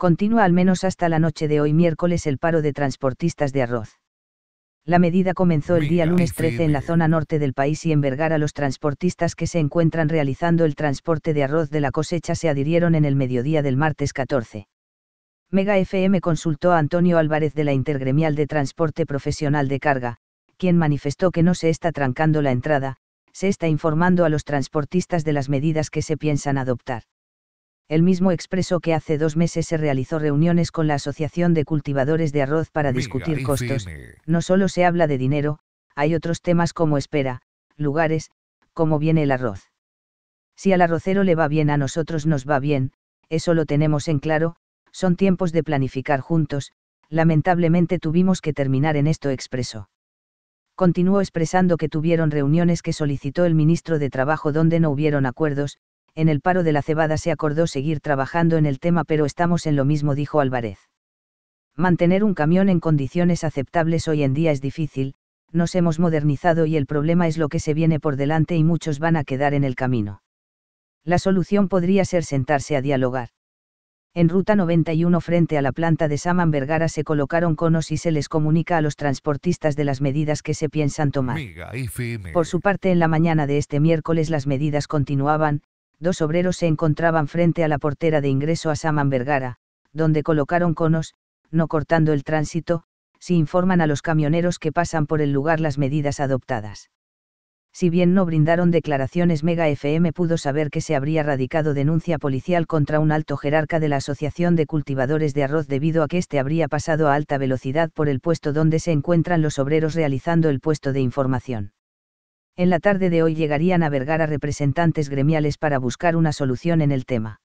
continúa al menos hasta la noche de hoy miércoles el paro de transportistas de arroz. La medida comenzó el día lunes 13 en la zona norte del país y en Vergara los transportistas que se encuentran realizando el transporte de arroz de la cosecha se adhirieron en el mediodía del martes 14. Mega FM consultó a Antonio Álvarez de la Intergremial de Transporte Profesional de Carga, quien manifestó que no se está trancando la entrada, se está informando a los transportistas de las medidas que se piensan adoptar el mismo expresó que hace dos meses se realizó reuniones con la Asociación de Cultivadores de Arroz para discutir costos. No solo se habla de dinero, hay otros temas como espera, lugares, cómo viene el arroz. Si al arrocero le va bien a nosotros nos va bien, eso lo tenemos en claro, son tiempos de planificar juntos, lamentablemente tuvimos que terminar en esto expreso. Continuó expresando que tuvieron reuniones que solicitó el ministro de Trabajo donde no hubieron acuerdos, en el paro de la cebada se acordó seguir trabajando en el tema pero estamos en lo mismo dijo Álvarez. Mantener un camión en condiciones aceptables hoy en día es difícil, nos hemos modernizado y el problema es lo que se viene por delante y muchos van a quedar en el camino. La solución podría ser sentarse a dialogar. En Ruta 91 frente a la planta de Saman Vergara se colocaron conos y se les comunica a los transportistas de las medidas que se piensan tomar. Por su parte, en la mañana de este miércoles las medidas continuaban, dos obreros se encontraban frente a la portera de ingreso a Saman Vergara, donde colocaron conos, no cortando el tránsito, si informan a los camioneros que pasan por el lugar las medidas adoptadas. Si bien no brindaron declaraciones, Mega FM pudo saber que se habría radicado denuncia policial contra un alto jerarca de la Asociación de Cultivadores de Arroz debido a que éste habría pasado a alta velocidad por el puesto donde se encuentran los obreros realizando el puesto de información. En la tarde de hoy llegarían a Vergara representantes gremiales para buscar una solución en el tema.